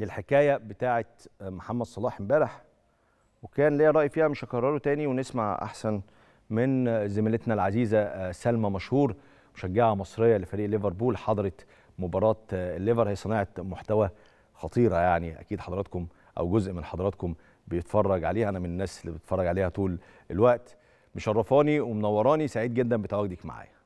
للحكايه بتاعه محمد صلاح امبارح وكان ليا راي فيها مش هكرره تاني ونسمع احسن من زميلتنا العزيزه آه، سلمى مشهور مشجعه مصريه لفريق ليفربول حضرت مباراه آه، الليفر هي صناعه محتوى خطيره يعني اكيد حضراتكم او جزء من حضراتكم بيتفرج عليها انا من الناس اللي بتتفرج عليها طول الوقت مشرفاني ومنوراني سعيد جدا بتواجدك معايا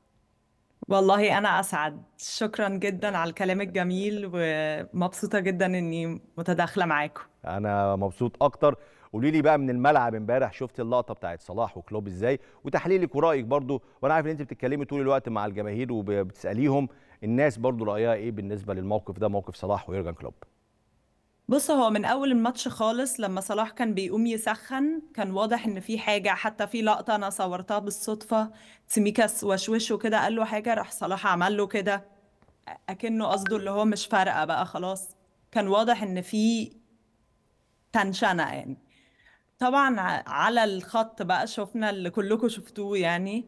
والله أنا أسعد، شكرًا جدًا على الكلام الجميل، ومبسوطة جدًا إني متداخلة معاكم. أنا مبسوط أكتر، قولي لي بقى من الملعب امبارح شفتي اللقطة بتاعة صلاح وكلوب إزاي؟ وتحليلك ورأيك برضه، وأنا عارف إن أنتِ بتتكلمي طول الوقت مع الجماهير وبتسأليهم الناس برضه رأيها إيه بالنسبة للموقف ده موقف صلاح ويورجن كلوب؟ بص هو من اول الماتش خالص لما صلاح كان بيقوم يسخن كان واضح ان في حاجه حتى في لقطه انا صورتها بالصدفه تسميكاس وشوشه كده قال له حاجه راح صلاح عمل له كده اكنه قصده اللي هو مش فارقه بقى خلاص كان واضح ان في تنشنه يعني طبعا على الخط بقى شفنا اللي كلكم شفتوه يعني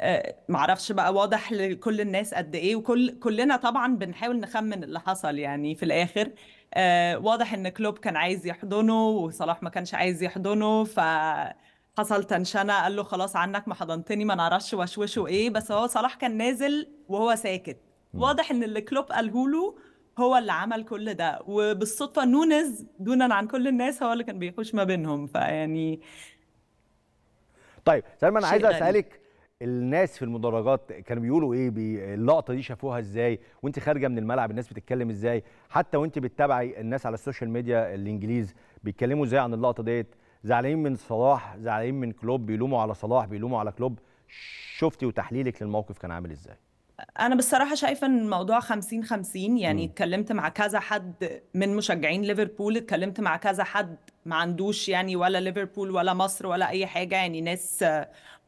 آه، معرفش بقى واضح لكل الناس قد ايه وكل كلنا طبعا بنحاول نخمن اللي حصل يعني في الاخر آه، واضح ان كلوب كان عايز يحضنه وصلاح ما كانش عايز يحضنه ف حصل تنشنة قال له خلاص عنك ما حضنتني ما نعرفش وشوشه ايه بس هو صلاح كان نازل وهو ساكت واضح ان اللي كلوب قاله له هو اللي عمل كل ده وبالصدفة نونز دونا عن كل الناس هو اللي كان بيخش ما بينهم فيعني طيب سلمى انا عايز اسالك الناس في المدرجات كانوا بيقولوا ايه بي اللقطه دي شافوها ازاي وانت خارجه من الملعب الناس بتتكلم ازاي حتى وانت بتتابعي الناس على السوشيال ميديا الانجليز بيتكلموا ازاي عن اللقطه ديت زعلانين من صلاح زعلانين من كلوب بيلوموا على صلاح بيلوموا على كلوب شفتي وتحليلك للموقف كان عامل ازاي انا بصراحه شايفه ان الموضوع 50 50 يعني م. اتكلمت مع كذا حد من مشجعين ليفربول اتكلمت مع كذا حد ما عندوش يعني ولا ليفربول ولا مصر ولا اي حاجه يعني ناس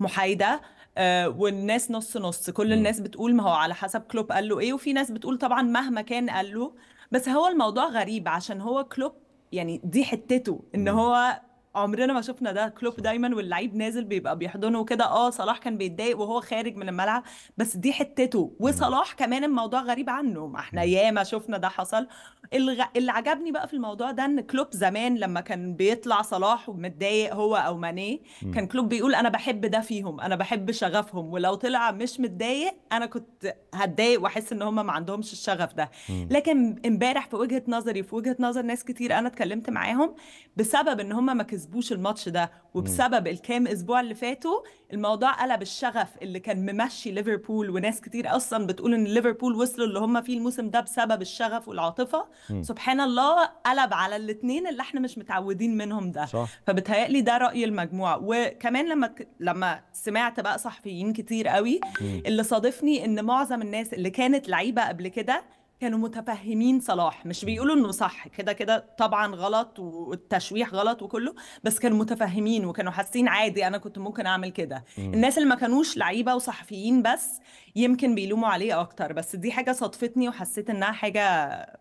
محايده آه، والناس نص نص كل الناس بتقول ما هو على حسب كلوب قال له ايه وفي ناس بتقول طبعا مهما كان قال له بس هو الموضوع غريب عشان هو كلوب يعني دي حتته ان هو عمرنا ما شفنا ده كلوب دايما واللعيب نازل بيبقى بيحضنه كده اه صلاح كان بيتضايق وهو خارج من الملعب بس دي حتته وصلاح كمان الموضوع غريب عنه ما احنا ياما شفنا ده حصل الغ... اللي عجبني بقى في الموضوع ده ان كلوب زمان لما كان بيطلع صلاح ومتضايق هو او ماني كان كلوب بيقول انا بحب ده فيهم انا بحب شغفهم ولو طلع مش متضايق انا كنت هتضايق واحس ان هم ما عندهمش الشغف ده لكن امبارح في وجهه نظري في وجهه نظر ناس كتير انا اتكلمت معاهم بسبب ان هم ما كز... كسبوش الماتش ده وبسبب الكام اسبوع اللي فاتوا الموضوع قلب الشغف اللي كان ممشي ليفربول وناس كتير اصلا بتقول ان ليفربول وصلوا اللي هم فيه الموسم ده بسبب الشغف والعاطفه مم. سبحان الله قلب على الاثنين اللي احنا مش متعودين منهم ده صح. فبتهيألي ده راي المجموعه وكمان لما ك... لما سمعت بقى صحفيين كتير قوي مم. اللي صادفني ان معظم الناس اللي كانت لعيبه قبل كده كانوا متفهمين صلاح مش بيقولوا انه صح كده كده طبعا غلط والتشويح غلط وكله بس كانوا متفهمين وكانوا حاسين عادي انا كنت ممكن اعمل كده الناس اللي ما كانوش لعيبه وصحفيين بس يمكن بيلوموا عليه اكتر بس دي حاجه صدفتني وحسيت انها حاجه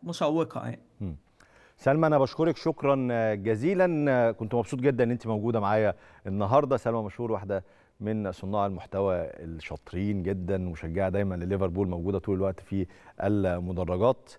مشوقه يعني سلمى انا بشكرك شكرا جزيلا كنت مبسوط جدا ان انت موجوده معايا النهارده سلمى مشهور واحده من صناع المحتوى الشاطرين جدا مشجعه دايما لليفربول موجوده طول الوقت في المدرجات